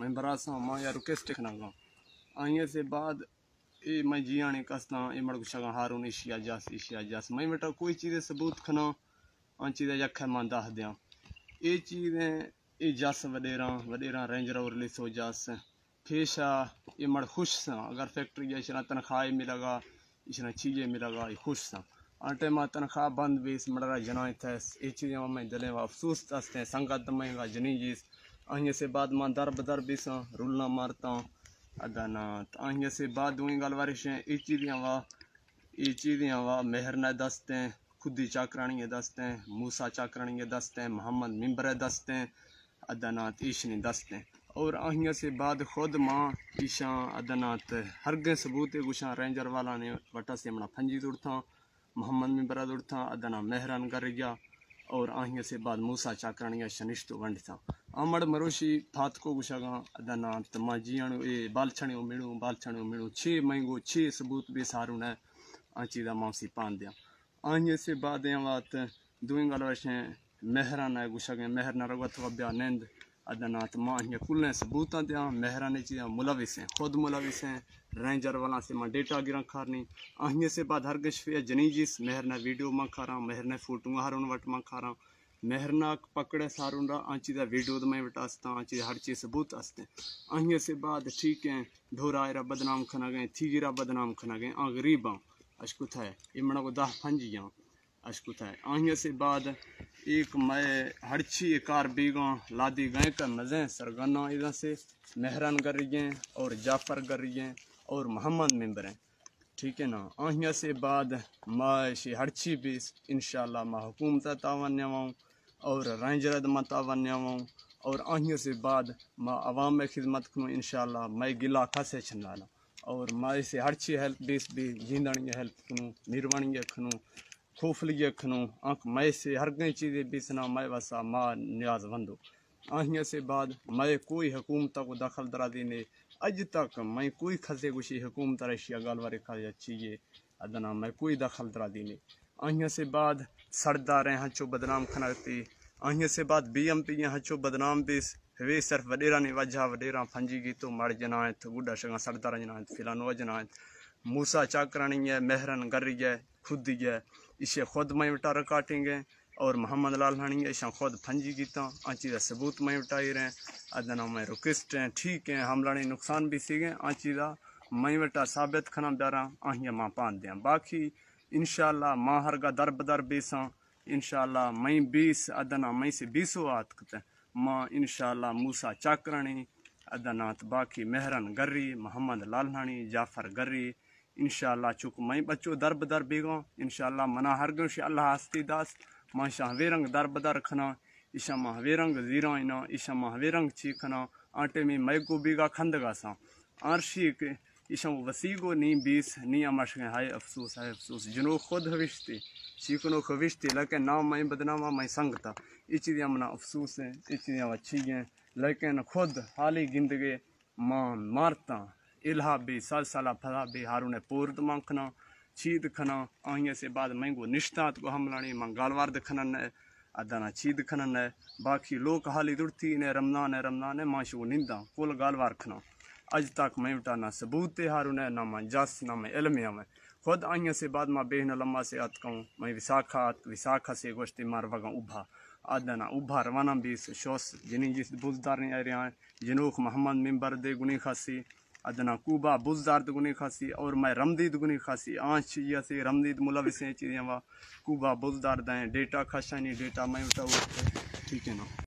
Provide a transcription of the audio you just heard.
मैं बरासा मां यार किस टिकना आइए से बाद ए मैं जिया ने कसना ए मड़ कुछ हारून इशिया जस इशिया जस मैं बेटा कोई चीज़ें सबूत खना आ चीज़ें यख मैं दस दें ये चीज़ें ए जास वडेरा वडेरा रेंजर और लिसो जास फेशा ये मड़ खुश सा अगर फैक्ट्री या इशरा तनख्वाह मिलेगा इशरा चीज़ें मिलेगा ये खुश सा आटे माँ तनख्वाह बंद बीस मडरा जना थैस ये चीज़ें मैं दिले अफसोस तस्ते संगत महंगा जनी जीस आइया से बाद मां दर बदर बिसा रुलना मारता अदा नात तो आइया से बाद दूई गल बारिश है इस चीज़ियाँ वाह ये चीज़ियाँ वाह मेहर ने दसते हैं खुद चाकरानी है दसते हैं मूसा चाकरानी है दसते हैं मोहम्मद मिम्बर दसते हैं अदानात तो ईश ने दसते हैं और आइया से बाद खुद माँ ईशा अदानात तो हरगे सबूत गुशा रेंजर वाला ने वटा से अपना फंजी था मोहम्मद मिम्बरा दुड़ता अदाना मेहरान कर गया और आहिंगसे बाद मूसा चाकरणिया शनिष्ट वंडता अमड़ मरोशी फातको गुशागा अदना तमा जियण ए बालछणियो मिणो बालछणियो मिणो छे महंगो छे सबूत बेसारू ने आची दा मासी पान दिया आहिंगे से बाद या बात दुई गल वशे मेहरा न गुशागे मेहर न रगत वब्या नेंद अदनात माँ तो कुल सबूत दिया मेहरान चीज मुलविस हैं खुद मुलविस हैं रेंजर वाला से मां डेटा गिरा खारनी अहिए से बाद हर गशफिया जनी जिस मेहर ना वीडियो मां खारा मेहर ना फोटो उन वट मां खारा मेहरनाक पकड़े सारुन रा आंची दा वीडियो तो मैं बटास्ता आंची हर चीज सबूत आसते अहिए से बाद ठीक है ढोरा रा बदनाम खना गए थी गिरा बदनाम खना गए आ गरीब आऊँ अश कुथा है इमड़ा को दाह फंजी जाऊँ अशकुता है आहिया से बाद एक मैं हरछी कार बीगा लादी गाय का नजें सरगना इधर से मेहरान कर रही हैं और जाफर कर रही हैं और मोहम्मद मेम्बर हैं ठीक है ना आहिया से बाद से हरछी भी इन मैं हुकूमत तावन नवाऊँ और रंजरद मैं तावन नवाऊँ और आहियों से बाद माँ आवाम में खिदमत करूँ इन मैं गिला खासे छंदाना और माँ से हर चीज़ हेल्प बेस भी जींदी हेल्प करूँ निर्वण खनूँ خوفلیه کنو آنک میسه هر گئی چیزی بیسنا می وسا ما نیاز وندو آہیاں سے بعد میں کوئی حکومت کو دخل درازی نے اج تک میں کوئی خزے گوشی حکومت رشیا گال وارے کھایا چیئے ادنا میں کوئی دخل درازی نے آہیاں سے بعد سڑدا رہے ہاں چو بدنام کھنگتی آہیاں سے بعد بی ایم پی ہاں چو بدنام بیس ہوئے صرف وڈیرا نے وجہ وڈیرا پھنجی گی تو مر جنائت گڈا شگا سڑدا رہ جنائت فلانو جنائت موسا چاکرانی ہے مہرن گری ہے खुद है इसे खुद मैं वटारा काटेंगे और मोहम्मद लाल हानिंगे इशा खुद फंजी गीता आँची का सबूत मैं वटाई रहे अदना मैं रिक्वेस्ट हैं ठीक है हम लाने नुकसान भी सीखें आँची का मैं वटा साबित खाना प्यारा आहिया माँ पान दें बाकी इनशाला माँ हर का दर बदर बेसा इनशाला मई बीस अदना मई से बीसो आत माँ इनशाला मूसा चाकरणी अदनात बाकी मेहरन गर्री मोहम्मद लालहानी जाफर गर्री इन चुक मई बचो दर बदर बेगो इन मना हर शे अल्लाह हस्ती दास मां शाह वेरंग दर बदर खना ईशा मां रंग जीरा इना ईशा मां रंग ची खना आटे में मई बेगा बीगा खंदगा सा आरशी के ईशा वसी गो नी बीस नी अमर शे हाय अफसोस हाय अफसोस जनो खुद हविश्ते सीखनो खविश्ते लेकिन ना मई बदनामा मई संगता चीजें मना अफसोस है इचिया अच्छी है लेकिन खुद हाली गए मां मारता इल्हा सल सला फला बे हारून ने मंखना छीद खना आइए से बाद मंगो निश्तात को हमलानी मंगालवार दखनन है अदाना छीद खनन है बाकी लोग हाली दुड़ती ने रमजान है रमजान है माशो निंदा कुल गालवार खना अज तक मैं उठा ना सबूत हारून है ना मैं जस ना मैं इलमिया में खुद आइए से बाद माँ बेहन लम्बा से कहूँ मैं विशाखा विशाखा से गोश्ती मार वगा उभा ना उभा रवाना बीस शोस जिन्हें जिस बुजदार ने आ रहा है जिनूख मोहम्मद मिम्बर दे गुनी खासी अदना कूबा बुजदार दुगुनी खासी और मैं रमदी दुगुनी खासी आंच या से रमदीद मुलविस चीज़ें वा कूबा बुजदार दें डेटा नहीं डेटा मैं उठाऊ ठीक है ना